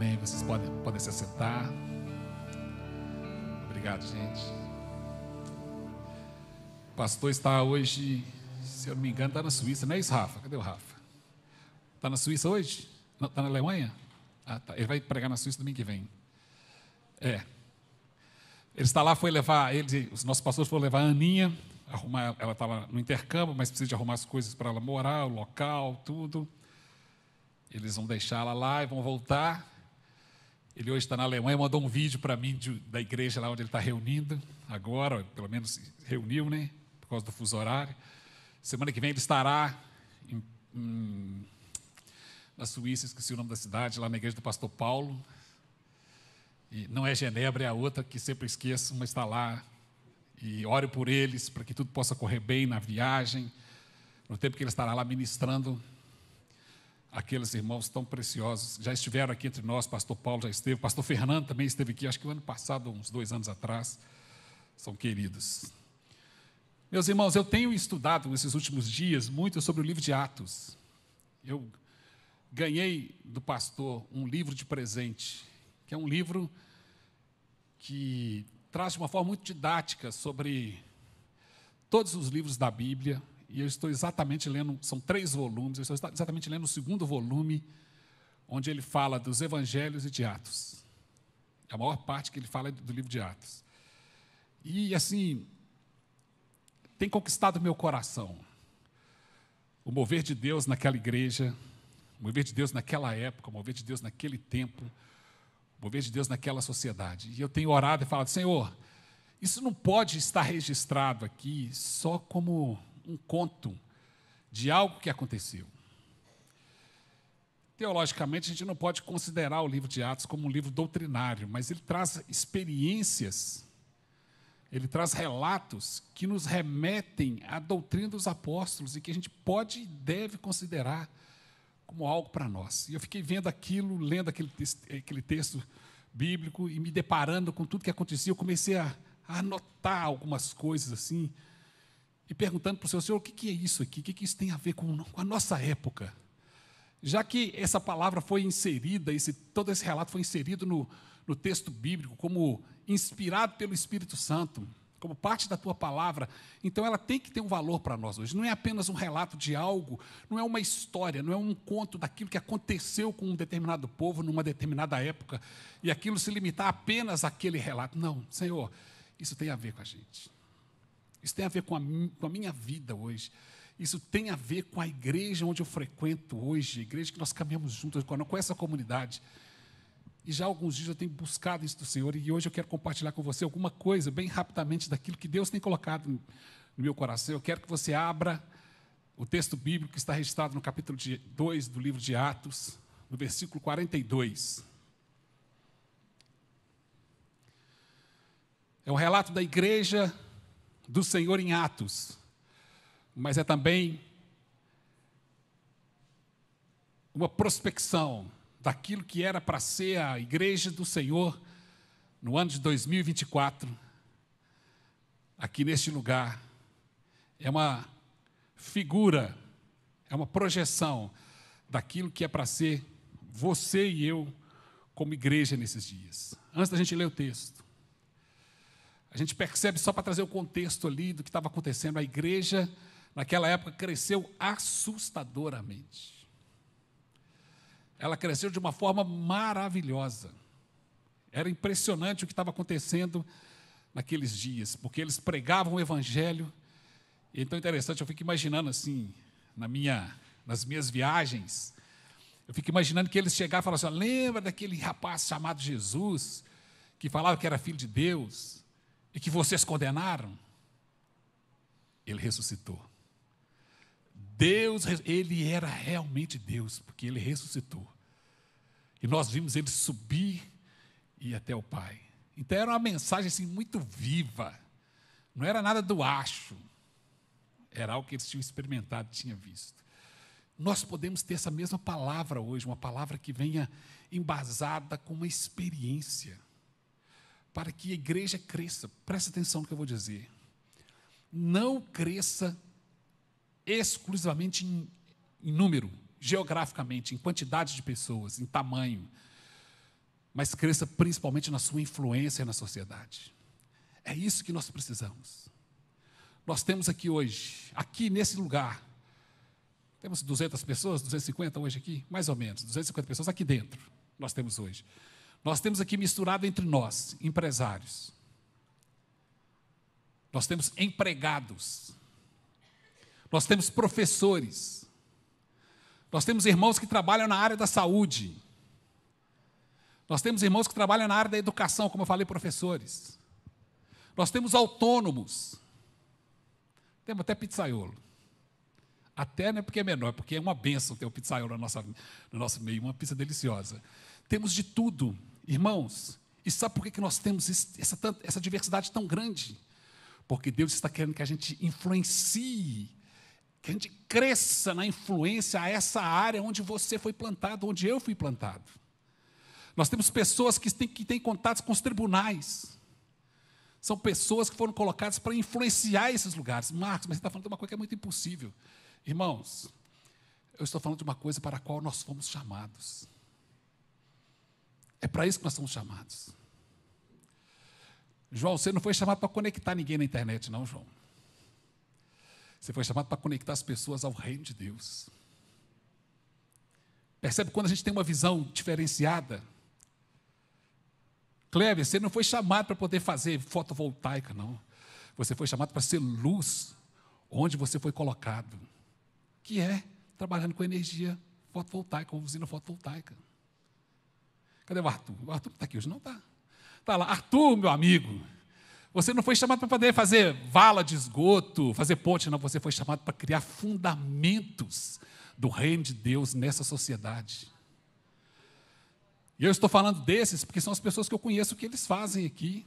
Amém. Vocês podem, podem se assentar Obrigado, gente. O pastor está hoje, se eu não me engano, está na Suíça, não é isso, Rafa? Cadê o Rafa? Está na Suíça hoje? Não, está na Alemanha? Ah, tá. Ele vai pregar na Suíça domingo que vem. É. Ele está lá, foi levar, ele, os nossos pastores foram levar a Aninha, arrumar, ela está lá no intercâmbio, mas precisa de arrumar as coisas para ela morar, o local, tudo. Eles vão deixá-la lá e vão voltar. Ele hoje está na Alemanha, mandou um vídeo para mim de, da igreja lá onde ele está reunindo, agora, pelo menos reuniu, né? Por causa do fuso horário. Semana que vem ele estará em, na Suíça, esqueci o nome da cidade, lá na igreja do pastor Paulo. E não é Genebra, é a outra que sempre esqueço, mas está lá. E ore por eles, para que tudo possa correr bem na viagem, no tempo que ele estará lá ministrando aqueles irmãos tão preciosos, já estiveram aqui entre nós, pastor Paulo já esteve, pastor Fernando também esteve aqui, acho que o ano passado, uns dois anos atrás, são queridos. Meus irmãos, eu tenho estudado nesses últimos dias muito sobre o livro de Atos. Eu ganhei do pastor um livro de presente, que é um livro que traz de uma forma muito didática sobre todos os livros da Bíblia, e eu estou exatamente lendo, são três volumes, eu estou exatamente lendo o segundo volume, onde ele fala dos evangelhos e de Atos. A maior parte que ele fala é do livro de Atos. E, assim, tem conquistado meu coração. O mover de Deus naquela igreja, o mover de Deus naquela época, o mover de Deus naquele tempo, o mover de Deus naquela sociedade. E eu tenho orado e falado, Senhor, isso não pode estar registrado aqui só como um conto de algo que aconteceu. Teologicamente, a gente não pode considerar o livro de Atos como um livro doutrinário, mas ele traz experiências, ele traz relatos que nos remetem à doutrina dos apóstolos e que a gente pode e deve considerar como algo para nós. E eu fiquei vendo aquilo, lendo aquele, aquele texto bíblico e me deparando com tudo que acontecia, eu comecei a anotar algumas coisas assim e perguntando para o Senhor, Senhor, o que, que é isso aqui? O que, que isso tem a ver com, com a nossa época? Já que essa palavra foi inserida, esse, todo esse relato foi inserido no, no texto bíblico, como inspirado pelo Espírito Santo, como parte da tua palavra, então ela tem que ter um valor para nós hoje. Não é apenas um relato de algo, não é uma história, não é um conto daquilo que aconteceu com um determinado povo numa determinada época e aquilo se limitar apenas àquele relato. Não, Senhor, isso tem a ver com a gente. Isso tem a ver com a, com a minha vida hoje. Isso tem a ver com a igreja onde eu frequento hoje, a igreja que nós caminhamos juntos, com essa comunidade. E já há alguns dias eu tenho buscado isso do Senhor, e hoje eu quero compartilhar com você alguma coisa, bem rapidamente, daquilo que Deus tem colocado no meu coração. Eu quero que você abra o texto bíblico que está registrado no capítulo 2 do livro de Atos, no versículo 42. É um relato da igreja do Senhor em Atos, mas é também uma prospecção daquilo que era para ser a igreja do Senhor no ano de 2024, aqui neste lugar. É uma figura, é uma projeção daquilo que é para ser você e eu como igreja nesses dias. Antes da gente ler o texto, a gente percebe, só para trazer o contexto ali do que estava acontecendo, a igreja, naquela época, cresceu assustadoramente. Ela cresceu de uma forma maravilhosa. Era impressionante o que estava acontecendo naqueles dias, porque eles pregavam o evangelho. então interessante, eu fico imaginando assim, na minha, nas minhas viagens, eu fico imaginando que eles chegavam e falavam assim: lembra daquele rapaz chamado Jesus, que falava que era filho de Deus? e que vocês condenaram, ele ressuscitou. Deus, ele era realmente Deus, porque ele ressuscitou. E nós vimos ele subir e ir até o Pai. Então era uma mensagem assim muito viva. Não era nada do acho. Era algo que eles tinham experimentado, tinham visto. Nós podemos ter essa mesma palavra hoje, uma palavra que venha embasada com uma experiência para que a igreja cresça, preste atenção no que eu vou dizer. Não cresça exclusivamente em, em número, geograficamente, em quantidade de pessoas, em tamanho, mas cresça principalmente na sua influência na sociedade. É isso que nós precisamos. Nós temos aqui hoje, aqui nesse lugar, temos 200 pessoas, 250 hoje aqui, mais ou menos, 250 pessoas aqui dentro, nós temos hoje. Nós temos aqui misturado entre nós empresários. Nós temos empregados. Nós temos professores. Nós temos irmãos que trabalham na área da saúde. Nós temos irmãos que trabalham na área da educação, como eu falei, professores. Nós temos autônomos. Temos até pizzaiolo. Até não é porque é menor, porque é uma benção ter um pizzaiolo no nosso, no nosso meio, uma pizza deliciosa. Temos de tudo, irmãos. E sabe por que nós temos essa, essa diversidade tão grande? Porque Deus está querendo que a gente influencie, que a gente cresça na influência a essa área onde você foi plantado, onde eu fui plantado. Nós temos pessoas que têm, que têm contatos com os tribunais. São pessoas que foram colocadas para influenciar esses lugares. Marcos, mas você está falando de uma coisa que é muito impossível. Irmãos, eu estou falando de uma coisa para a qual nós fomos chamados. É para isso que nós somos chamados. João, você não foi chamado para conectar ninguém na internet, não, João. Você foi chamado para conectar as pessoas ao reino de Deus. Percebe quando a gente tem uma visão diferenciada? Cleber, você não foi chamado para poder fazer fotovoltaica, não. Você foi chamado para ser luz onde você foi colocado, que é trabalhando com energia fotovoltaica, com usina fotovoltaica. Cadê o Arthur? O Arthur está aqui hoje, não está? Está lá. Arthur, meu amigo, você não foi chamado para poder fazer vala de esgoto, fazer ponte, não. Você foi chamado para criar fundamentos do reino de Deus nessa sociedade. E eu estou falando desses porque são as pessoas que eu conheço que eles fazem aqui.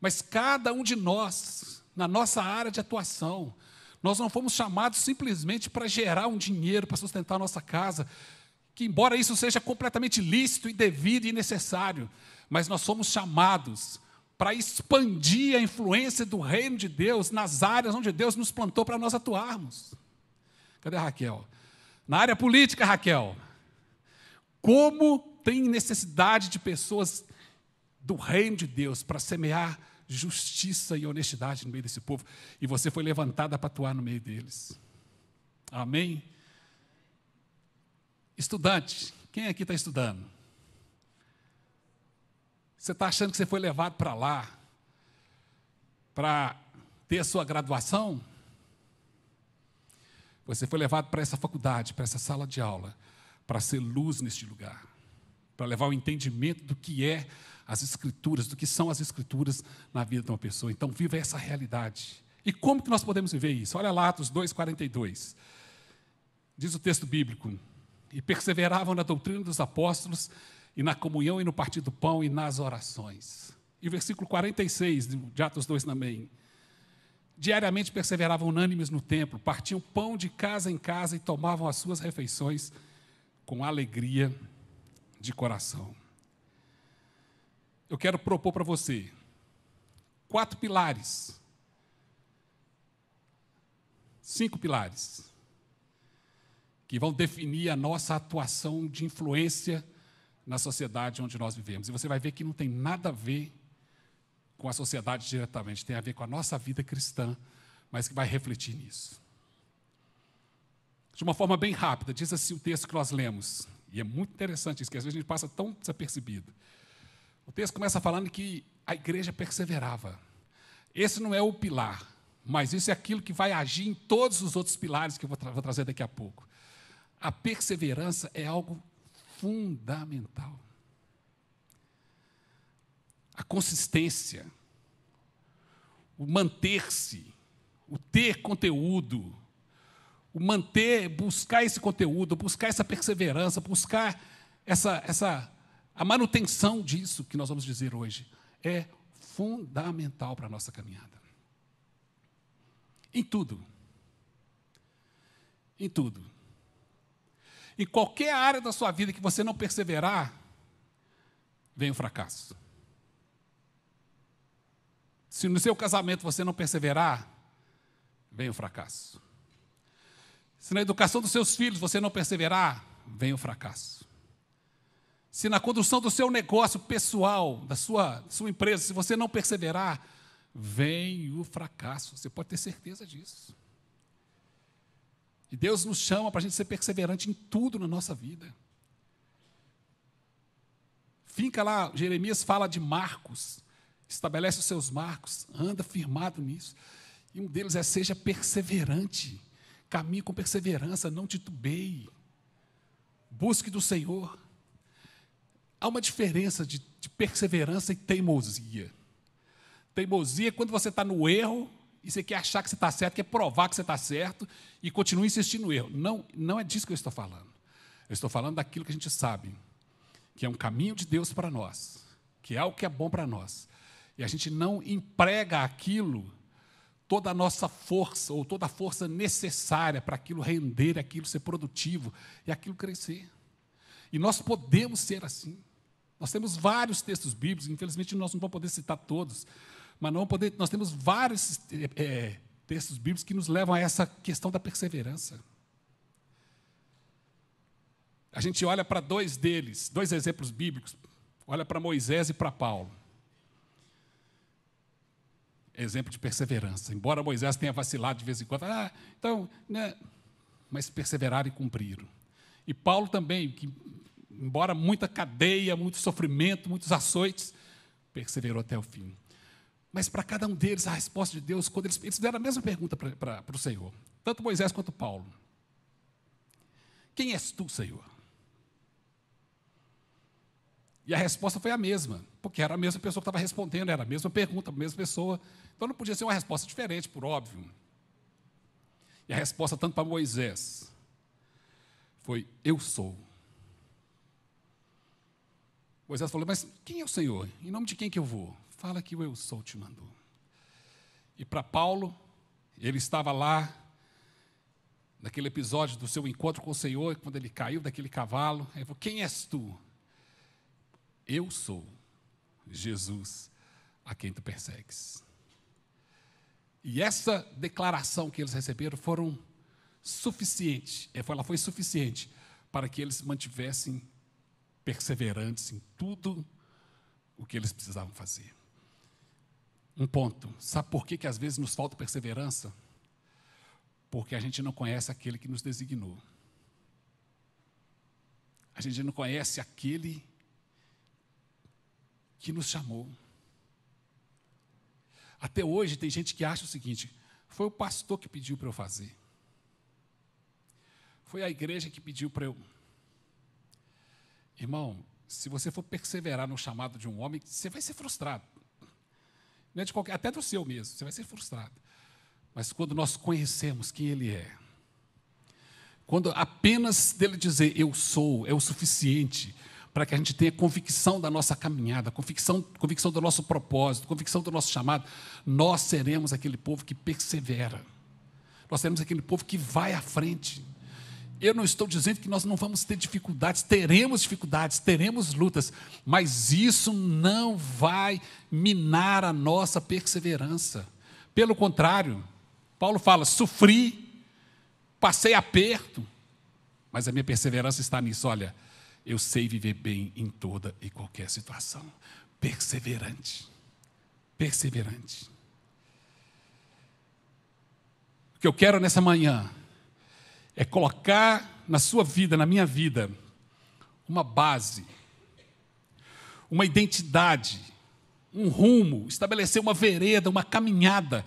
Mas cada um de nós, na nossa área de atuação, nós não fomos chamados simplesmente para gerar um dinheiro para sustentar a nossa casa que embora isso seja completamente lícito e devido e necessário, mas nós somos chamados para expandir a influência do reino de Deus nas áreas onde Deus nos plantou para nós atuarmos. Cadê a Raquel? Na área política, Raquel. Como tem necessidade de pessoas do reino de Deus para semear justiça e honestidade no meio desse povo, e você foi levantada para atuar no meio deles. Amém? Estudante, quem aqui está estudando? Você está achando que você foi levado para lá para ter a sua graduação? Você foi levado para essa faculdade, para essa sala de aula, para ser luz neste lugar, para levar o entendimento do que é as escrituras, do que são as escrituras na vida de uma pessoa. Então viva essa realidade. E como que nós podemos viver isso? Olha lá Atos 2:42. Diz o texto bíblico: e perseveravam na doutrina dos apóstolos e na comunhão e no partir do pão e nas orações. E versículo 46 de Atos 2 também. Diariamente perseveravam unânimes no templo, partiam pão de casa em casa e tomavam as suas refeições com alegria de coração. Eu quero propor para você quatro pilares. Cinco pilares que vão definir a nossa atuação de influência na sociedade onde nós vivemos. E você vai ver que não tem nada a ver com a sociedade diretamente, tem a ver com a nossa vida cristã, mas que vai refletir nisso. De uma forma bem rápida, diz assim o texto que nós lemos, e é muito interessante isso, que às vezes a gente passa tão desapercebido. O texto começa falando que a igreja perseverava. Esse não é o pilar, mas isso é aquilo que vai agir em todos os outros pilares que eu vou, tra vou trazer daqui a pouco. A perseverança é algo fundamental. A consistência, o manter-se, o ter conteúdo, o manter, buscar esse conteúdo, buscar essa perseverança, buscar essa, essa a manutenção disso que nós vamos dizer hoje é fundamental para a nossa caminhada. Em tudo. Em tudo. Em qualquer área da sua vida que você não perseverar, vem o fracasso. Se no seu casamento você não perseverar, vem o fracasso. Se na educação dos seus filhos você não perseverar, vem o fracasso. Se na condução do seu negócio pessoal, da sua, sua empresa, se você não perseverar, vem o fracasso. Você pode ter certeza disso. E Deus nos chama para a gente ser perseverante em tudo na nossa vida. Finca lá, Jeremias fala de marcos, estabelece os seus marcos, anda firmado nisso. E um deles é seja perseverante, caminhe com perseverança, não titubeie, busque do Senhor. Há uma diferença de, de perseverança e teimosia. Teimosia é quando você está no erro e você quer achar que você está certo, quer provar que você está certo e continua insistindo no erro. Não, não é disso que eu estou falando. Eu estou falando daquilo que a gente sabe, que é um caminho de Deus para nós, que é algo que é bom para nós. E a gente não emprega aquilo toda a nossa força ou toda a força necessária para aquilo render, aquilo ser produtivo e aquilo crescer. E nós podemos ser assim. Nós temos vários textos bíblicos, infelizmente nós não vamos poder citar todos, mas não poder, nós temos vários é, é, textos bíblicos que nos levam a essa questão da perseverança. A gente olha para dois deles, dois exemplos bíblicos, olha para Moisés e para Paulo. Exemplo de perseverança. Embora Moisés tenha vacilado de vez em quando, ah, então, né? mas perseveraram e cumpriram. E Paulo também, que embora muita cadeia, muito sofrimento, muitos açoites, perseverou até o fim. Mas para cada um deles, a resposta de Deus, quando eles, eles fizeram a mesma pergunta para o Senhor, tanto Moisés quanto Paulo: Quem és tu, Senhor? E a resposta foi a mesma, porque era a mesma pessoa que estava respondendo, era a mesma pergunta, a mesma pessoa. Então não podia ser uma resposta diferente, por óbvio. E a resposta, tanto para Moisés, foi: Eu sou. Moisés falou: Mas quem é o Senhor? Em nome de quem que eu vou? Fala que o eu sou te mandou. E para Paulo, ele estava lá, naquele episódio do seu encontro com o Senhor, quando ele caiu daquele cavalo, ele falou: Quem és tu? Eu sou Jesus a quem tu persegues. E essa declaração que eles receberam foram suficiente, é, ela foi suficiente para que eles mantivessem perseverantes em tudo o que eles precisavam fazer um ponto. Sabe por que, que às vezes nos falta perseverança? Porque a gente não conhece aquele que nos designou. A gente não conhece aquele que nos chamou. Até hoje tem gente que acha o seguinte: foi o pastor que pediu para eu fazer. Foi a igreja que pediu para eu. Irmão, se você for perseverar no chamado de um homem, você vai ser frustrado. Não é de qualquer, até do seu mesmo, você vai ser frustrado. Mas quando nós conhecemos quem Ele é, quando apenas dele dizer eu sou é o suficiente para que a gente tenha convicção da nossa caminhada, convicção, convicção do nosso propósito, convicção do nosso chamado, nós seremos aquele povo que persevera, nós seremos aquele povo que vai à frente, eu não estou dizendo que nós não vamos ter dificuldades, teremos dificuldades, teremos lutas, mas isso não vai minar a nossa perseverança. Pelo contrário, Paulo fala: sofri, passei aperto, mas a minha perseverança está nisso. Olha, eu sei viver bem em toda e qualquer situação. Perseverante. Perseverante. O que eu quero nessa manhã é colocar na sua vida, na minha vida, uma base, uma identidade, um rumo, estabelecer uma vereda, uma caminhada,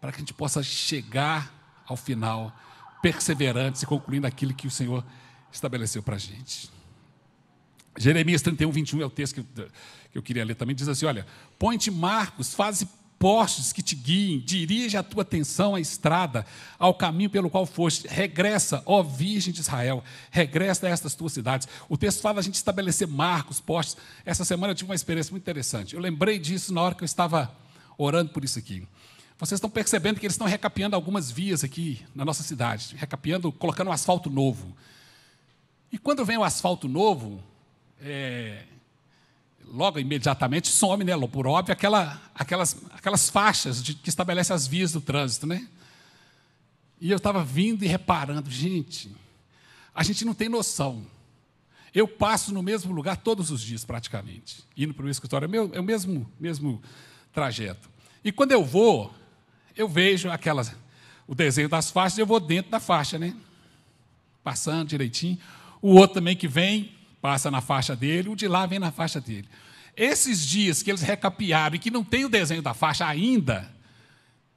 para que a gente possa chegar ao final, perseverantes e concluindo aquilo que o Senhor estabeleceu para a gente. Jeremias 31, 21 é o texto que eu, que eu queria ler também, diz assim: olha, ponte marcos, faze postes que te guiem, dirige a tua atenção à estrada, ao caminho pelo qual foste. Regressa, ó Virgem de Israel, regressa a estas tuas cidades. O texto fala a gente estabelecer marcos, postes. Essa semana eu tive uma experiência muito interessante. Eu lembrei disso na hora que eu estava orando por isso aqui. Vocês estão percebendo que eles estão recapeando algumas vias aqui na nossa cidade, recapeando, colocando um asfalto novo. E quando vem o asfalto novo, é, logo imediatamente some, né, por óbvio, aquela, aquelas, aquelas faixas de, que estabelece as vias do trânsito. Né? E eu estava vindo e reparando, gente, a gente não tem noção. Eu passo no mesmo lugar todos os dias, praticamente. Indo para o escritório, é, meu, é o mesmo, mesmo trajeto. E quando eu vou, eu vejo aquelas, o desenho das faixas, eu vou dentro da faixa, né? Passando direitinho. O outro também que vem, passa na faixa dele, o de lá vem na faixa dele. Esses dias que eles recapiaram e que não tem o desenho da faixa ainda,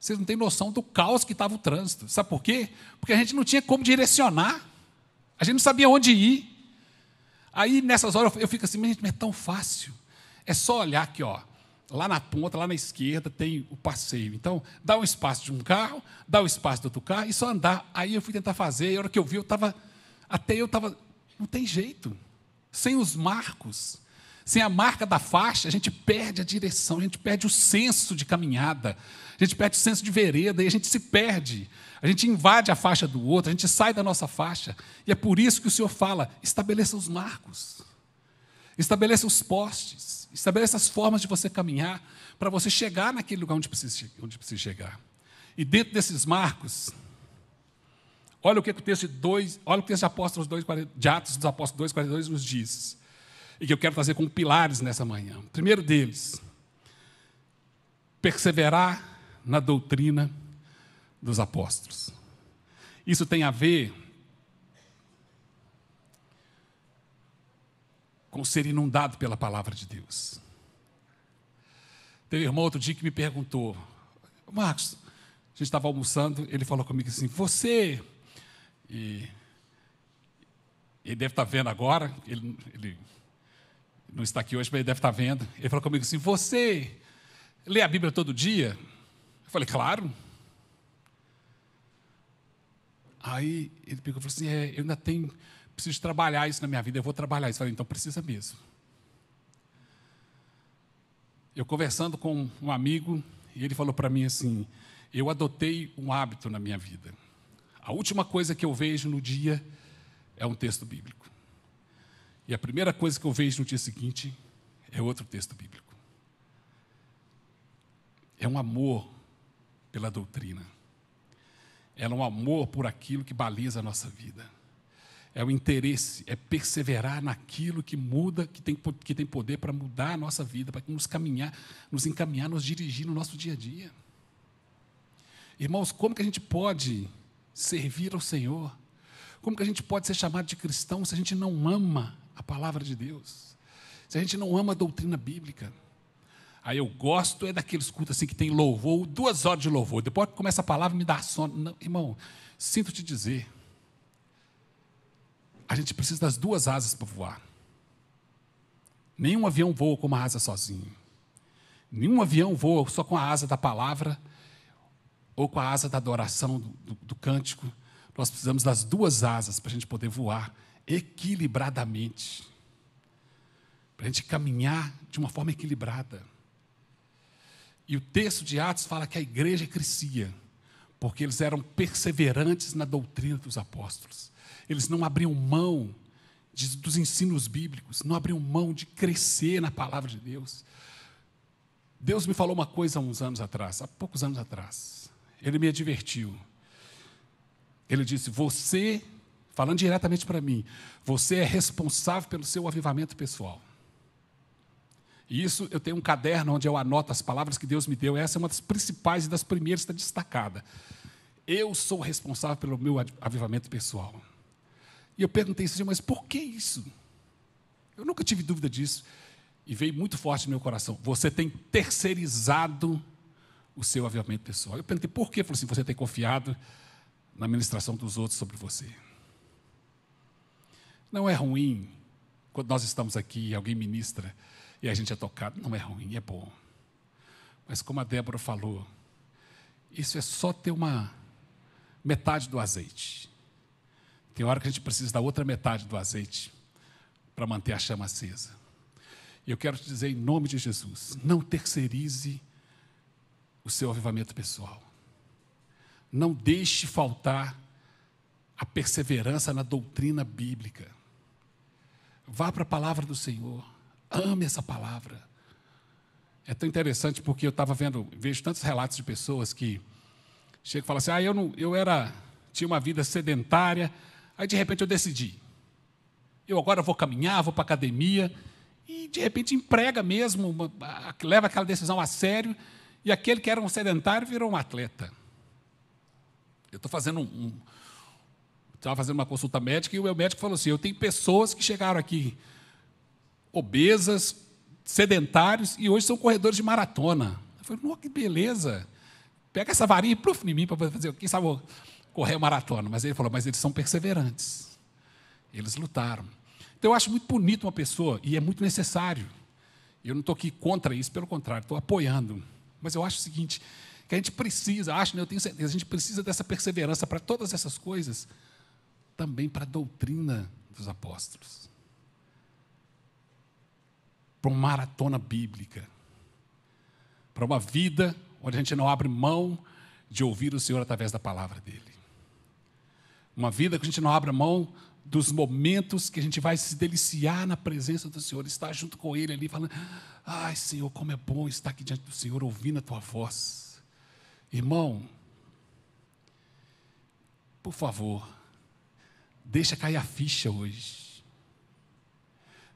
vocês não têm noção do caos que estava o trânsito. Sabe por quê? Porque a gente não tinha como direcionar. A gente não sabia onde ir. Aí, nessas horas, eu fico assim, mas é tão fácil. É só olhar aqui, ó. Lá na ponta, lá na esquerda, tem o passeio. Então, dá um espaço de um carro, dá o um espaço do outro carro e só andar. Aí eu fui tentar fazer, e a hora que eu vi, eu estava. Até eu estava. Não tem jeito sem os marcos, sem a marca da faixa, a gente perde a direção, a gente perde o senso de caminhada, a gente perde o senso de vereda e a gente se perde. A gente invade a faixa do outro, a gente sai da nossa faixa. E é por isso que o Senhor fala: estabeleça os marcos, estabeleça os postes, estabeleça as formas de você caminhar para você chegar naquele lugar onde precisa, onde precisa chegar. E dentro desses marcos, Olha o que o texto 2, olha o que o de, de Atos dos Apóstolos 2, 42 nos diz. E que eu quero trazer como pilares nessa manhã. O primeiro deles, perseverar na doutrina dos apóstolos. Isso tem a ver com ser inundado pela palavra de Deus. Teve um irmão outro dia que me perguntou, Marcos, a gente estava almoçando, ele falou comigo assim: Você e ele deve estar tá vendo agora, ele, ele não está aqui hoje, mas ele deve estar tá vendo. Ele falou comigo assim: Você lê a Bíblia todo dia? Eu falei: Claro. Aí ele pegou e falou assim: é, Eu ainda tenho, preciso trabalhar isso na minha vida, eu vou trabalhar isso. Eu falei: Então precisa mesmo. Eu conversando com um amigo, e ele falou para mim assim: Eu adotei um hábito na minha vida. A última coisa que eu vejo no dia é um texto bíblico. E a primeira coisa que eu vejo no dia seguinte é outro texto bíblico. É um amor pela doutrina. É um amor por aquilo que baliza a nossa vida. É o interesse, é perseverar naquilo que muda, que tem, que tem poder para mudar a nossa vida, para nos caminhar, nos encaminhar, nos dirigir no nosso dia a dia. Irmãos, como que a gente pode servir ao Senhor? Como que a gente pode ser chamado de cristão se a gente não ama a palavra de Deus? Se a gente não ama a doutrina bíblica? Aí eu gosto é daqueles cultos assim que tem louvor, duas horas de louvor. Depois que começa a palavra, me dá sono. Não, irmão, sinto te dizer. A gente precisa das duas asas para voar. Nenhum avião voa com uma asa sozinho. Nenhum avião voa só com a asa da palavra ou com a asa da adoração, do, do, do cântico. Nós precisamos das duas asas para a gente poder voar equilibradamente, para a gente caminhar de uma forma equilibrada. E o texto de Atos fala que a igreja crescia, porque eles eram perseverantes na doutrina dos apóstolos. Eles não abriam mão de, dos ensinos bíblicos, não abriam mão de crescer na palavra de Deus. Deus me falou uma coisa há uns anos atrás, há poucos anos atrás. Ele me advertiu. Ele disse: Você, falando diretamente para mim, você é responsável pelo seu avivamento pessoal. E isso eu tenho um caderno onde eu anoto as palavras que Deus me deu. Essa é uma das principais e das primeiras que está destacada. Eu sou responsável pelo meu avivamento pessoal. E eu perguntei isso, mas por que isso? Eu nunca tive dúvida disso. E veio muito forte no meu coração. Você tem terceirizado o seu avivamento pessoal. Eu perguntei por que, falou assim, você tem confiado na ministração dos outros sobre você. Não é ruim quando nós estamos aqui e alguém ministra e a gente é tocado, não é ruim, é bom. Mas como a Débora falou, isso é só ter uma metade do azeite. Tem hora que a gente precisa da outra metade do azeite para manter a chama acesa. E eu quero te dizer em nome de Jesus, não terceirize o seu avivamento pessoal. Não deixe faltar a perseverança na doutrina bíblica. Vá para a palavra do Senhor. Ame essa palavra. É tão interessante porque eu estava vendo, vejo tantos relatos de pessoas que chegam e falam assim: "Ah, eu não, eu era tinha uma vida sedentária, aí de repente eu decidi. Eu agora vou caminhar, vou para academia e de repente emprega mesmo, uma, leva aquela decisão a sério e aquele que era um sedentário virou um atleta. Eu estou fazendo um. um estava fazendo uma consulta médica e o meu médico falou assim: eu tenho pessoas que chegaram aqui obesas, sedentários e hoje são corredores de maratona. Eu falei: que beleza! Pega essa varinha e pluf em mim para fazer, quem sabe, correr maratona. Mas ele falou: mas eles são perseverantes. Eles lutaram. Então eu acho muito bonito uma pessoa e é muito necessário. Eu não estou aqui contra isso, pelo contrário, estou apoiando mas eu acho o seguinte, que a gente precisa, acho, né, eu tenho certeza, a gente precisa dessa perseverança para todas essas coisas, também para a doutrina dos apóstolos. Para uma maratona bíblica. Para uma vida onde a gente não abre mão de ouvir o Senhor através da palavra dele. Uma vida que a gente não abre mão dos momentos que a gente vai se deliciar na presença do Senhor, estar junto com Ele ali, falando: Ai, Senhor, como é bom estar aqui diante do Senhor, ouvindo a Tua voz. Irmão, por favor, deixa cair a ficha hoje.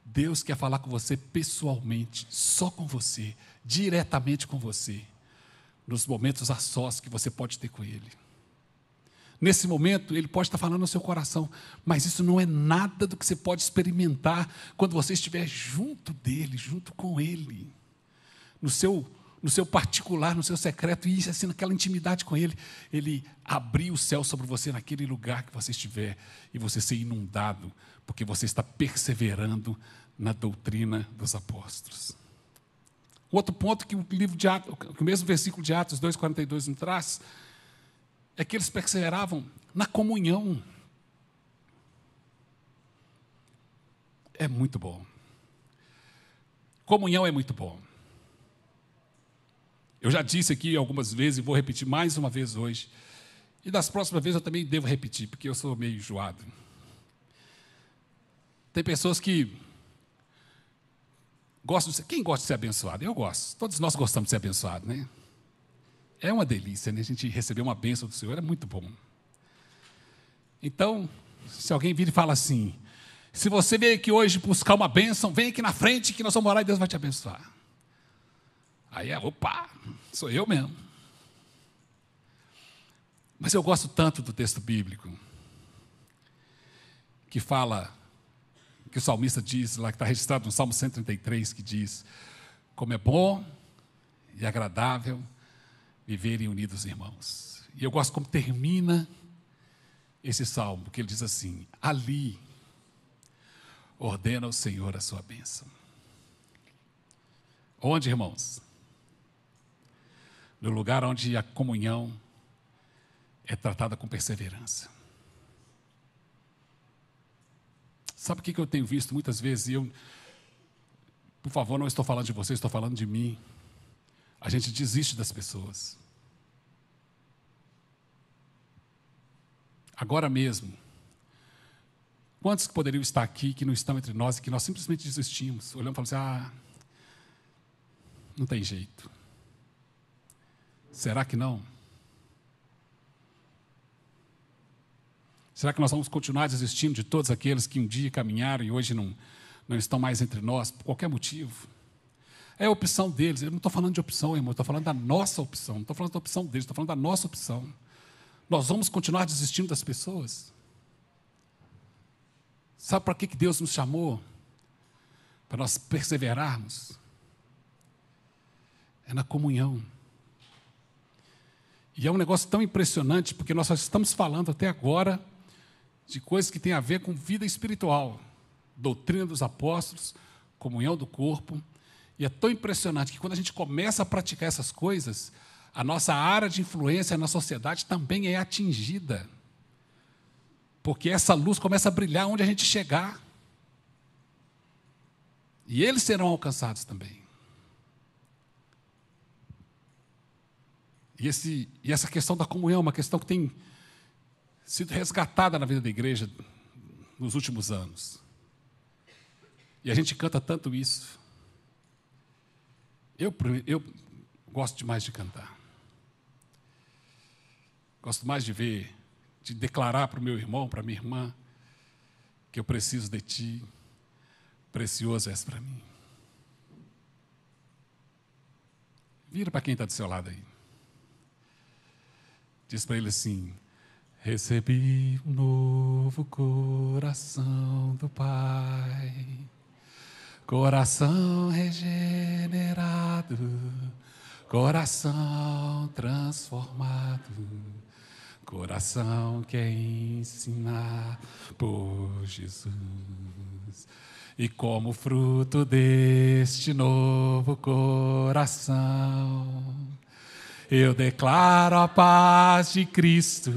Deus quer falar com você pessoalmente, só com você, diretamente com você, nos momentos a sós que você pode ter com Ele nesse momento, ele pode estar falando no seu coração, mas isso não é nada do que você pode experimentar quando você estiver junto dele, junto com ele, no seu, no seu particular, no seu secreto, e assim, naquela intimidade com ele, ele abrir o céu sobre você naquele lugar que você estiver e você ser inundado, porque você está perseverando na doutrina dos apóstolos. Outro ponto que o livro de Atos, que o mesmo versículo de Atos 2:42 nos traz, é que eles perseveravam na comunhão. É muito bom. Comunhão é muito bom. Eu já disse aqui algumas vezes e vou repetir mais uma vez hoje. E das próximas vezes eu também devo repetir, porque eu sou meio enjoado. Tem pessoas que gostam de ser, quem gosta de ser abençoado? Eu gosto. Todos nós gostamos de ser abençoado, né? é uma delícia, né? A gente receber uma bênção do Senhor é muito bom. Então, se alguém vir e fala assim, se você veio aqui hoje buscar uma bênção, vem aqui na frente que nós vamos orar e Deus vai te abençoar. Aí é, opa, sou eu mesmo. Mas eu gosto tanto do texto bíblico que fala, que o salmista diz, lá que está registrado no Salmo 133, que diz: Como é bom e agradável viverem unidos, irmãos. E eu gosto como termina esse salmo, que ele diz assim: Ali ordena o Senhor a sua bênção. Onde, irmãos? No lugar onde a comunhão é tratada com perseverança. Sabe o que eu tenho visto muitas vezes? E eu, por favor, não estou falando de vocês, estou falando de mim. A gente desiste das pessoas. agora mesmo. Quantos que poderiam estar aqui, que não estão entre nós e que nós simplesmente desistimos? Olhamos e falamos assim: ah, não tem jeito. Será que não? Será que nós vamos continuar desistindo de todos aqueles que um dia caminharam e hoje não, não estão mais entre nós, por qualquer motivo? É a opção deles. Eu não estou falando de opção, irmão, estou falando da nossa opção. Não estou falando da opção deles, estou falando da nossa opção. Nós vamos continuar desistindo das pessoas? Sabe para que Deus nos chamou? Para nós perseverarmos? É na comunhão. E é um negócio tão impressionante, porque nós só estamos falando até agora de coisas que têm a ver com vida espiritual, doutrina dos apóstolos, comunhão do corpo. E é tão impressionante que quando a gente começa a praticar essas coisas, a nossa área de influência na sociedade também é atingida. Porque essa luz começa a brilhar onde a gente chegar. E eles serão alcançados também. E, esse, e essa questão da comunhão é uma questão que tem sido resgatada na vida da igreja nos últimos anos. E a gente canta tanto isso. Eu, eu gosto demais de cantar. Gosto mais de ver, de declarar para o meu irmão, para minha irmã, que eu preciso de ti, precioso és para mim. Vira para quem está do seu lado aí. Diz para ele assim: Recebi um novo coração do Pai, coração regenerado, coração transformado coração quer é ensinar por Jesus. E como fruto deste novo coração, eu declaro a paz de Cristo.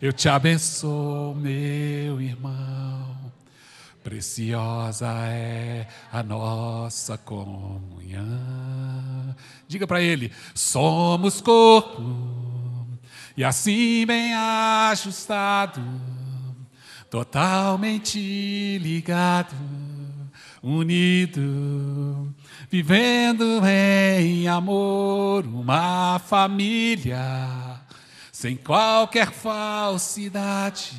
Eu te abençoo, meu irmão. Preciosa é a nossa comunhão. Diga para ele: somos corpo e assim bem ajustado, totalmente ligado, unido, vivendo em amor uma família, sem qualquer falsidade,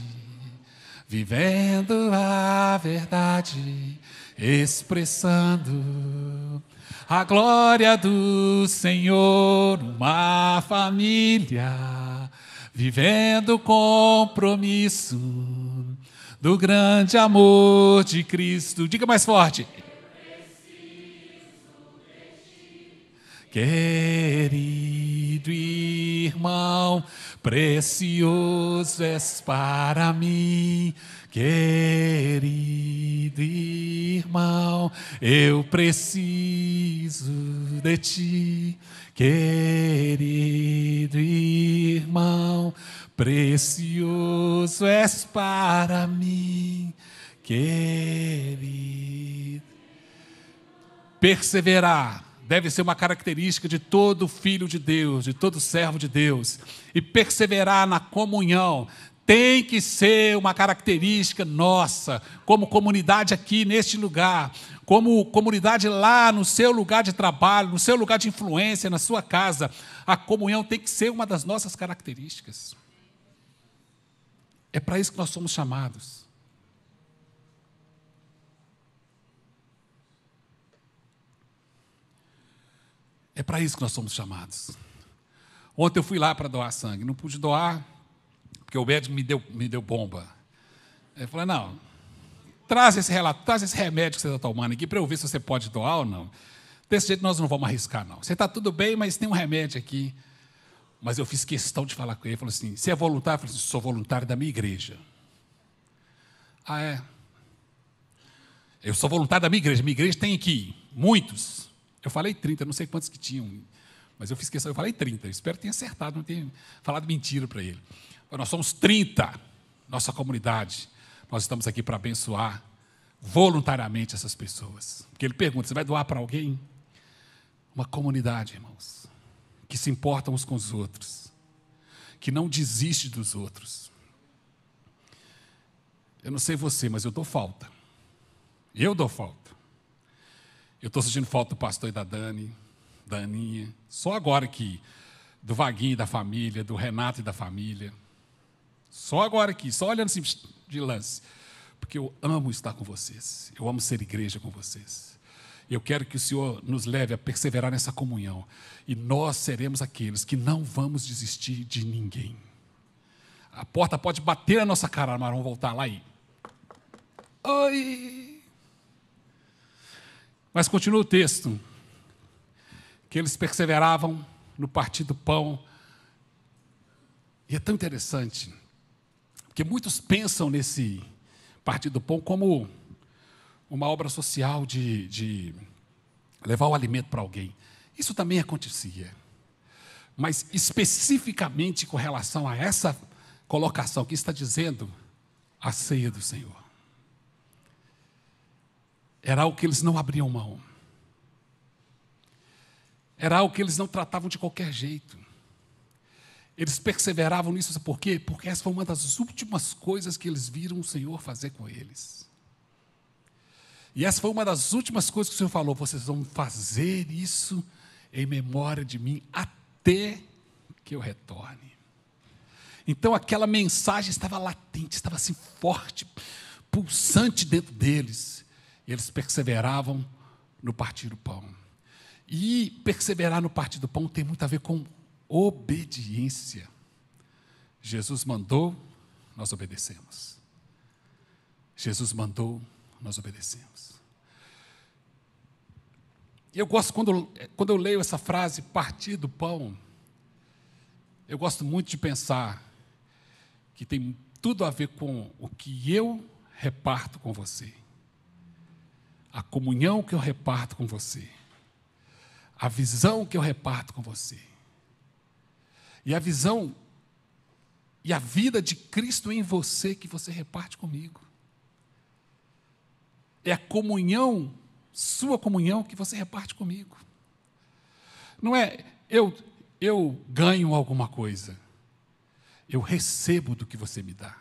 vivendo a verdade, expressando a glória do Senhor, uma família vivendo compromisso do grande amor de Cristo. Diga mais forte. Querido irmão, precioso és para mim. Querido irmão, eu preciso de ti. Querido irmão, precioso és para mim. Querido. Perseverar deve ser uma característica de todo filho de Deus, de todo servo de Deus. E perseverar na comunhão tem que ser uma característica nossa, como comunidade aqui neste lugar, como comunidade lá no seu lugar de trabalho, no seu lugar de influência, na sua casa. A comunhão tem que ser uma das nossas características. É para isso que nós somos chamados. É para isso que nós somos chamados. Ontem eu fui lá para doar sangue, não pude doar porque o médico me deu, me deu bomba. Ele falou: não, traz esse relato, traz esse remédio que você está tomando aqui para eu ver se você pode doar ou não. Desse jeito nós não vamos arriscar, não. Você está tudo bem, mas tem um remédio aqui. Mas eu fiz questão de falar com ele. Ele falou assim: você é voluntário? Eu falei assim, sou voluntário da minha igreja. Ah, é? Eu sou voluntário da minha igreja. Minha igreja tem aqui muitos. Eu falei 30, não sei quantos que tinham, mas eu fiz questão, eu falei 30. Eu espero que tenha acertado, não tenha falado mentira para ele. Nós somos 30, nossa comunidade. Nós estamos aqui para abençoar voluntariamente essas pessoas. Porque ele pergunta: você vai doar para alguém? Uma comunidade, irmãos, que se importa uns com os outros, que não desiste dos outros. Eu não sei você, mas eu dou falta. Eu dou falta. Eu estou sentindo falta do pastor e da Dani, da Aninha. Só agora que do Vaguinho e da família, do Renato e da família. Só agora aqui, só olhando assim de lance. Porque eu amo estar com vocês. Eu amo ser igreja com vocês. Eu quero que o Senhor nos leve a perseverar nessa comunhão. E nós seremos aqueles que não vamos desistir de ninguém. A porta pode bater na nossa cara, mas vamos voltar lá e. Oi! Mas continua o texto. Que eles perseveravam no partir do pão. E é tão interessante porque muitos pensam nesse Partido do Pão como uma obra social de, de levar o alimento para alguém. Isso também acontecia. Mas especificamente com relação a essa colocação que está dizendo, a ceia do Senhor. Era algo que eles não abriam mão. Era algo que eles não tratavam de qualquer jeito. Eles perseveravam nisso, sabe por quê? Porque essa foi uma das últimas coisas que eles viram o Senhor fazer com eles. E essa foi uma das últimas coisas que o Senhor falou: vocês vão fazer isso em memória de mim até que eu retorne. Então aquela mensagem estava latente, estava assim forte, pulsante dentro deles. E eles perseveravam no partir do pão. E perseverar no partir do pão tem muito a ver com obediência. Jesus mandou, nós obedecemos. Jesus mandou, nós obedecemos. E eu gosto, quando, quando eu leio essa frase, partir do pão, eu gosto muito de pensar que tem tudo a ver com o que eu reparto com você, a comunhão que eu reparto com você, a visão que eu reparto com você. E a visão e a vida de Cristo em você que você reparte comigo. É a comunhão, sua comunhão que você reparte comigo. Não é eu eu ganho alguma coisa. Eu recebo do que você me dá.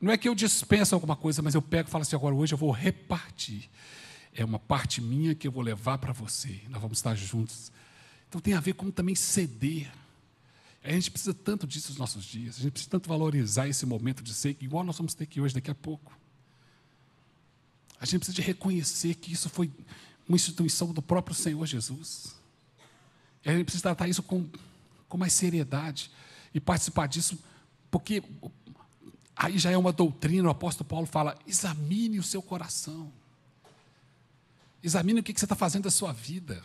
Não é que eu dispenso alguma coisa, mas eu pego e falo assim: agora hoje eu vou repartir. É uma parte minha que eu vou levar para você. Nós vamos estar juntos então tem a ver com também ceder. A gente precisa tanto disso nos nossos dias, a gente precisa tanto valorizar esse momento de ser, igual nós vamos ter que hoje, daqui a pouco. A gente precisa de reconhecer que isso foi uma instituição do próprio Senhor Jesus. E a gente precisa tratar isso com, com mais seriedade e participar disso, porque aí já é uma doutrina, o apóstolo Paulo fala: examine o seu coração, examine o que você está fazendo da sua vida.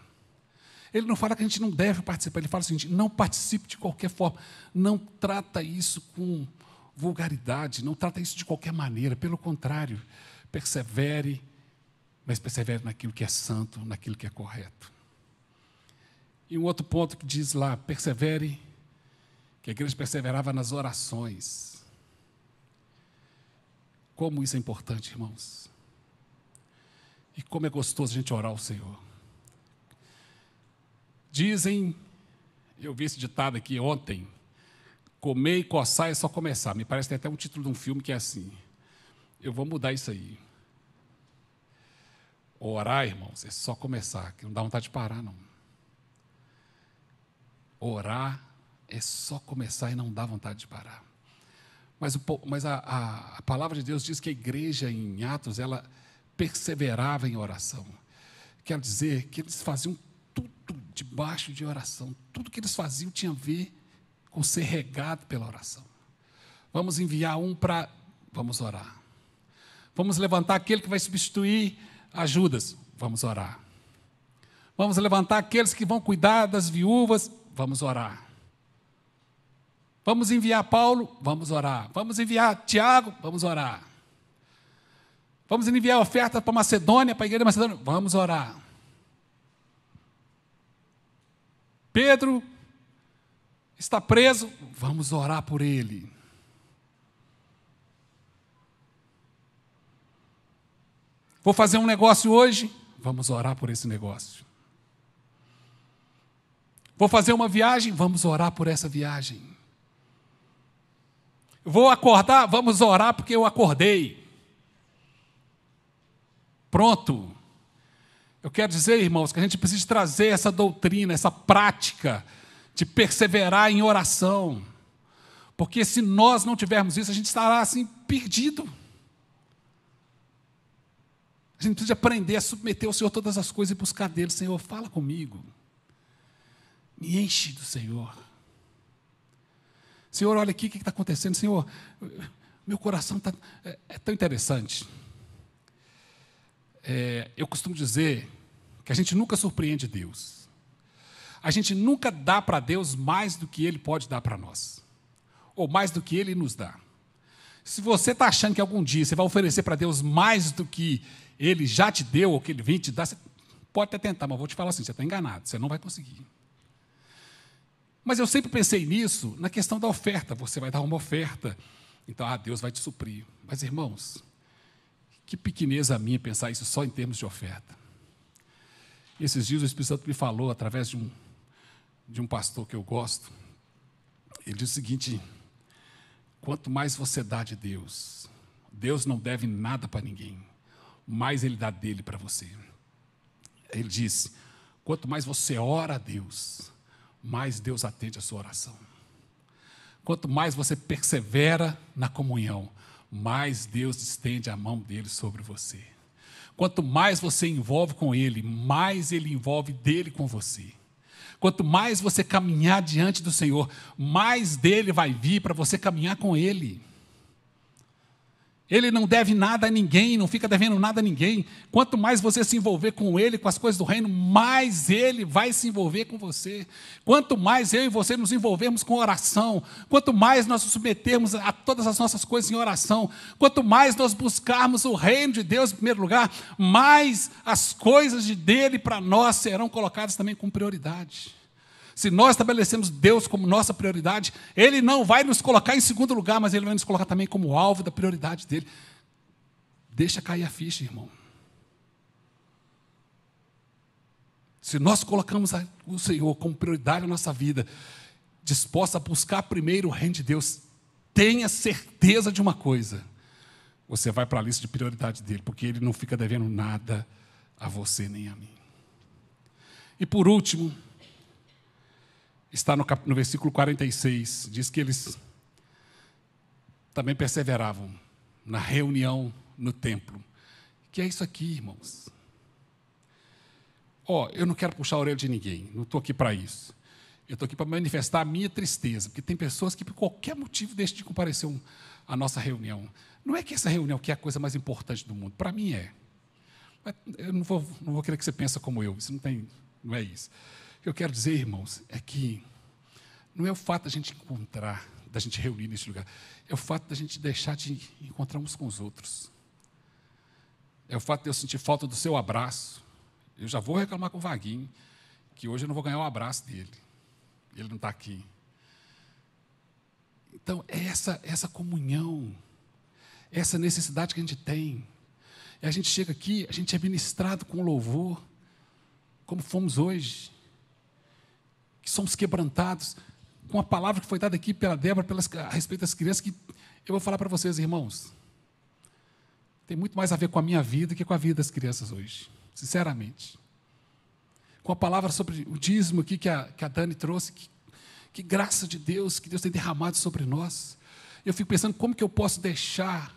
Ele não fala que a gente não deve participar, ele fala o seguinte: não participe de qualquer forma, não trata isso com vulgaridade, não trata isso de qualquer maneira, pelo contrário, persevere, mas persevere naquilo que é santo, naquilo que é correto. E um outro ponto que diz lá: persevere, que a igreja perseverava nas orações. Como isso é importante, irmãos. E como é gostoso a gente orar ao Senhor. Dizem, eu vi esse ditado aqui ontem, comer e coçar é só começar. Me parece que tem até um título de um filme que é assim. Eu vou mudar isso aí. Orar, irmãos, é só começar, que não dá vontade de parar, não. Orar é só começar e não dá vontade de parar. Mas, o, mas a, a, a palavra de Deus diz que a igreja em Atos, ela perseverava em oração. Quer dizer que eles faziam debaixo de oração. Tudo que eles faziam tinha a ver com ser regado pela oração. Vamos enviar um para. Vamos orar. Vamos levantar aquele que vai substituir a Judas. Vamos orar. Vamos levantar aqueles que vão cuidar das viúvas. Vamos orar. Vamos enviar Paulo. Vamos orar. Vamos enviar Tiago. Vamos orar. Vamos enviar oferta para Macedônia, para a igreja da Macedônia. Vamos orar. Pedro está preso, vamos orar por ele. Vou fazer um negócio hoje, vamos orar por esse negócio. Vou fazer uma viagem, vamos orar por essa viagem. Vou acordar, vamos orar porque eu acordei. Pronto. Eu quero dizer, irmãos, que a gente precisa trazer essa doutrina, essa prática de perseverar em oração. Porque se nós não tivermos isso, a gente estará assim perdido. A gente precisa aprender a submeter ao Senhor todas as coisas e buscar dele. Senhor, fala comigo. Me enche do Senhor. Senhor, olha aqui o que está acontecendo. Senhor, meu coração está é, é tão interessante é, eu costumo dizer que a gente nunca surpreende Deus. A gente nunca dá para Deus mais do que Ele pode dar para nós, ou mais do que Ele nos dá. Se você está achando que algum dia você vai oferecer para Deus mais do que Ele já te deu, ou que Ele vem te dar, você pode até tentar, mas vou te falar assim: você está enganado, você não vai conseguir. Mas eu sempre pensei nisso, na questão da oferta. Você vai dar uma oferta, então, ah, Deus vai te suprir. Mas, irmãos, que pequeneza a minha pensar isso só em termos de oferta. Esses dias o Espírito Santo me falou, através de um, de um pastor que eu gosto, ele diz o seguinte: quanto mais você dá de Deus, Deus não deve nada para ninguém, mais Ele dá dele para você. Ele disse: quanto mais você ora a Deus, mais Deus atende a sua oração. Quanto mais você persevera na comunhão, mais Deus estende a mão dele sobre você. Quanto mais você envolve com ele, mais ele envolve dele com você. Quanto mais você caminhar diante do Senhor, mais dele vai vir para você caminhar com ele. Ele não deve nada a ninguém, não fica devendo nada a ninguém. Quanto mais você se envolver com ele, com as coisas do reino, mais ele vai se envolver com você. Quanto mais eu e você nos envolvermos com oração, quanto mais nós nos submetermos a todas as nossas coisas em oração, quanto mais nós buscarmos o reino de Deus em primeiro lugar, mais as coisas de dele para nós serão colocadas também com prioridade. Se nós estabelecemos Deus como nossa prioridade, Ele não vai nos colocar em segundo lugar, mas Ele vai nos colocar também como alvo da prioridade dele. Deixa cair a ficha, irmão. Se nós colocamos o Senhor como prioridade na nossa vida, disposta a buscar primeiro o reino de Deus, tenha certeza de uma coisa: você vai para a lista de prioridade dele, porque ele não fica devendo nada a você nem a mim. E por último, está no, no versículo 46. Diz que eles também perseveravam na reunião no templo. Que é isso aqui, irmãos. Ó, oh, eu não quero puxar a orelha de ninguém, não estou aqui para isso. Eu estou aqui para manifestar a minha tristeza, porque tem pessoas que, por qualquer motivo, deixam de comparecer um, à nossa reunião. Não é que essa reunião que é a coisa mais importante do mundo, para mim é. Mas eu não vou, não vou querer que você pense como eu, isso não, tem, não é isso. O que eu quero dizer, irmãos, é que não é o fato da gente encontrar, da gente reunir neste lugar, é o fato da gente deixar de encontrar uns com os outros. É o fato de eu sentir falta do seu abraço. Eu já vou reclamar com o Vaguinho, que hoje eu não vou ganhar o abraço dele. Ele não está aqui. Então, é essa, essa comunhão, essa necessidade que a gente tem. E a gente chega aqui, a gente é ministrado com louvor, como fomos hoje que somos quebrantados, com a palavra que foi dada aqui pela Débora pelas, a respeito das crianças, que eu vou falar para vocês, irmãos, tem muito mais a ver com a minha vida que com a vida das crianças hoje, sinceramente. Com a palavra sobre o dízimo aqui que a, que a Dani trouxe, que, que graça de Deus, que Deus tem derramado sobre nós. Eu fico pensando como que eu posso deixar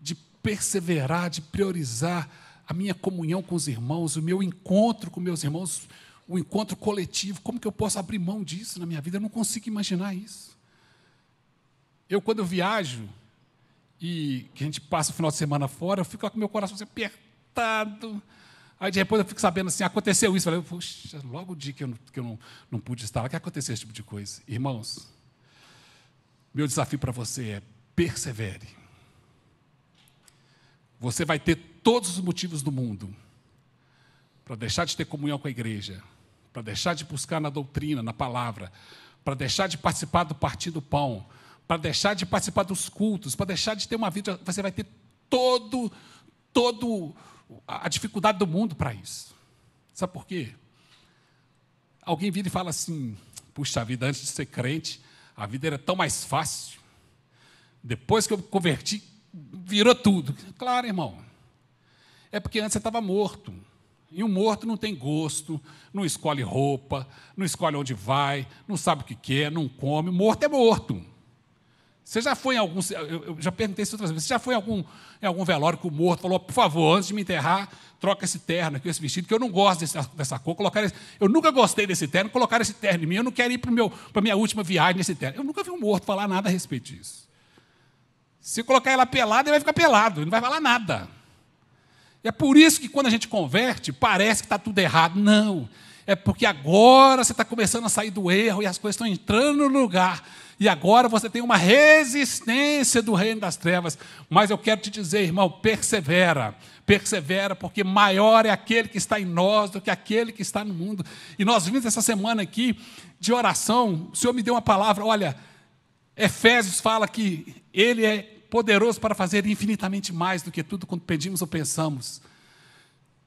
de perseverar, de priorizar a minha comunhão com os irmãos, o meu encontro com meus irmãos, o encontro coletivo. Como que eu posso abrir mão disso na minha vida? Eu não consigo imaginar isso. Eu, quando eu viajo e que a gente passa o final de semana fora, eu fico lá com meu coração assim, apertado. Aí depois eu fico sabendo assim, aconteceu isso. Eu falei, poxa, logo o dia que eu, não, que eu não, não pude estar lá, que aconteceu esse tipo de coisa. Irmãos, meu desafio para você é persevere. Você vai ter todos os motivos do mundo para deixar de ter comunhão com a igreja, para deixar de buscar na doutrina, na palavra, para deixar de participar do partido pão, para deixar de participar dos cultos, para deixar de ter uma vida, você vai ter todo todo a dificuldade do mundo para isso. Sabe por quê? Alguém vira e fala assim: puxa vida, antes de ser crente, a vida era tão mais fácil. Depois que eu converti, virou tudo. Claro, irmão. É porque antes você estava morto. E o morto não tem gosto, não escolhe roupa, não escolhe onde vai, não sabe o que quer, não come. Morto é morto. Você já foi em algum. Eu já perguntei isso outras vezes. Você já foi em algum, em algum velório que o morto falou: por favor, antes de me enterrar, troca esse terno aqui, esse vestido, que eu não gosto dessa dessa cor. Colocar esse, eu nunca gostei desse terno, colocar esse terno em mim. Eu não quero ir para a minha última viagem nesse terno. Eu nunca vi um morto falar nada a respeito disso. Se colocar ela pelada, ele vai ficar pelado, ele não vai falar nada. É por isso que quando a gente converte, parece que está tudo errado. Não. É porque agora você está começando a sair do erro e as coisas estão entrando no lugar. E agora você tem uma resistência do reino das trevas. Mas eu quero te dizer, irmão, persevera. Persevera, porque maior é aquele que está em nós do que aquele que está no mundo. E nós vimos essa semana aqui de oração. O Senhor me deu uma palavra, olha, Efésios fala que ele é poderoso para fazer infinitamente mais do que tudo quanto pedimos ou pensamos.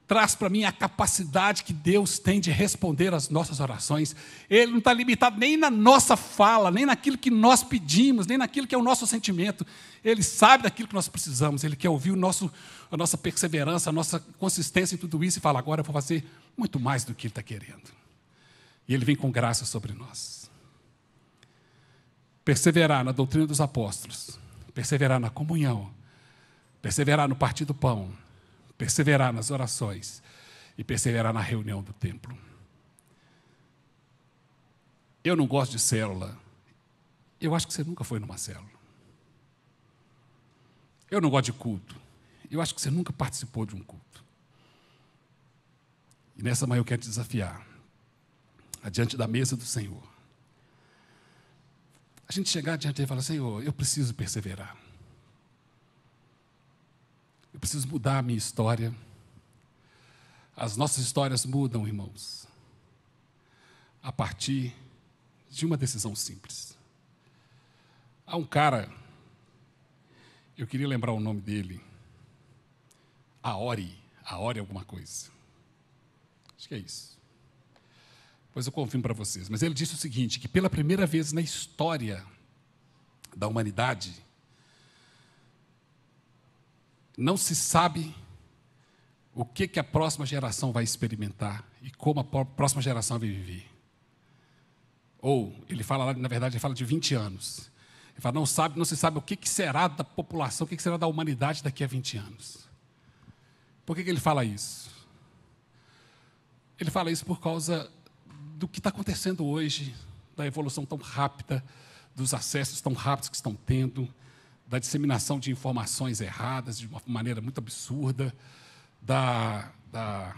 Traz para mim a capacidade que Deus tem de responder às nossas orações. Ele não está limitado nem na nossa fala, nem naquilo que nós pedimos, nem naquilo que é o nosso sentimento. Ele sabe daquilo que nós precisamos. Ele quer ouvir o nosso, a nossa perseverança, a nossa consistência em tudo isso e fala: agora eu vou fazer muito mais do que ele está querendo. E ele vem com graça sobre nós. Perseverar na doutrina dos apóstolos perseverar na comunhão, perseverar no partir do pão, perseverar nas orações e perseverar na reunião do templo. Eu não gosto de célula. Eu acho que você nunca foi numa célula. Eu não gosto de culto. Eu acho que você nunca participou de um culto. E nessa manhã eu quero te desafiar. Adiante da mesa do Senhor a gente chegar diante dele e falar: Senhor, eu preciso perseverar. Eu preciso mudar a minha história. As nossas histórias mudam, irmãos, a partir de uma decisão simples. Há um cara, eu queria lembrar o nome dele, Aori, Aori alguma coisa. Acho que é isso. Pois eu confirmo para vocês. Mas ele disse o seguinte: que pela primeira vez na história da humanidade, não se sabe o que, que a próxima geração vai experimentar e como a próxima geração vai viver. Ou, ele fala, na verdade, ele fala de 20 anos. Ele fala, não, sabe, não se sabe o que, que será da população, o que, que será da humanidade daqui a 20 anos. Por que, que ele fala isso? Ele fala isso por causa do que está acontecendo hoje, da evolução tão rápida, dos acessos tão rápidos que estão tendo, da disseminação de informações erradas de uma maneira muito absurda, da, da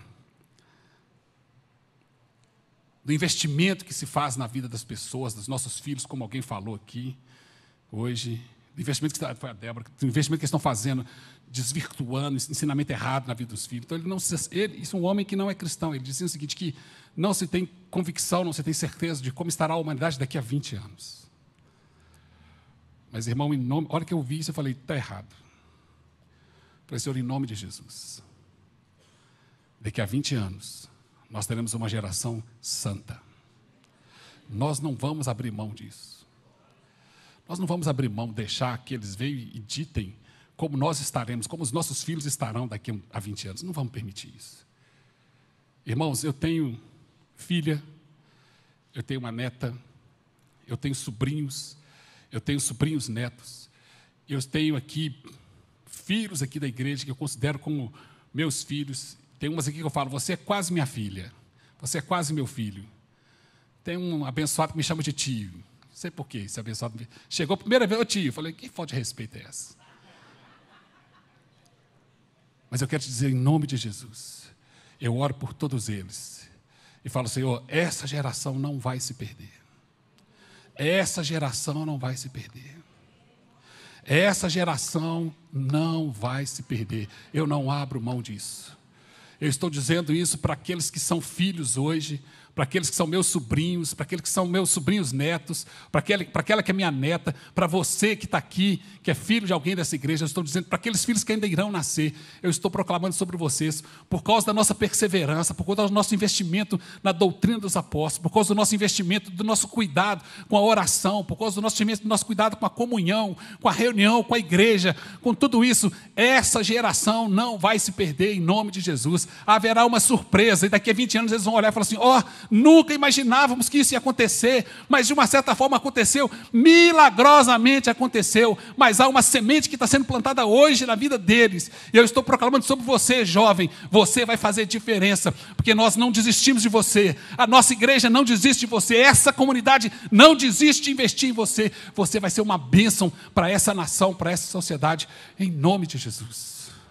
do investimento que se faz na vida das pessoas, dos nossos filhos, como alguém falou aqui hoje, do investimento que foi a Débora, do investimento que estão fazendo, desvirtuando, ensinamento errado na vida dos filhos. Então ele não se, ele, isso é um homem que não é cristão. Ele dizia o seguinte que não se tem convicção, não se tem certeza de como estará a humanidade daqui a 20 anos. Mas, irmão, em nome, a hora que eu vi isso, eu falei, está errado. falei, Senhor, em nome de Jesus, daqui a 20 anos, nós teremos uma geração santa. Nós não vamos abrir mão disso. Nós não vamos abrir mão, deixar que eles venham e ditem como nós estaremos, como os nossos filhos estarão daqui a 20 anos. Não vamos permitir isso. Irmãos, eu tenho filha, eu tenho uma neta, eu tenho sobrinhos, eu tenho sobrinhos netos, eu tenho aqui filhos aqui da igreja que eu considero como meus filhos. Tem umas aqui que eu falo, você é quase minha filha, você é quase meu filho. Tem um abençoado que me chama de tio. Não sei por quê, esse abençoado. Me... Chegou a primeira vez, ô tio. Eu falei, que falta de respeito é essa? Mas eu quero te dizer, em nome de Jesus, eu oro por todos eles e fala: Senhor, essa geração não vai se perder. Essa geração não vai se perder. Essa geração não vai se perder. Eu não abro mão disso. Eu estou dizendo isso para aqueles que são filhos hoje, para aqueles que são meus sobrinhos, para aqueles que são meus sobrinhos netos, para aquela, para aquela que é minha neta, para você que está aqui, que é filho de alguém dessa igreja, eu estou dizendo para aqueles filhos que ainda irão nascer, eu estou proclamando sobre vocês, por causa da nossa perseverança, por causa do nosso investimento na doutrina dos apóstolos, por causa do nosso investimento, do nosso cuidado com a oração, por causa do nosso investimento, do nosso cuidado com a comunhão, com a reunião, com a igreja, com tudo isso, essa geração não vai se perder em nome de Jesus. Haverá uma surpresa, e daqui a 20 anos eles vão olhar e falar assim: ó. Oh, Nunca imaginávamos que isso ia acontecer, mas de uma certa forma aconteceu, milagrosamente aconteceu. Mas há uma semente que está sendo plantada hoje na vida deles. E eu estou proclamando sobre você, jovem: você vai fazer diferença, porque nós não desistimos de você, a nossa igreja não desiste de você, essa comunidade não desiste de investir em você. Você vai ser uma bênção para essa nação, para essa sociedade, em nome de Jesus.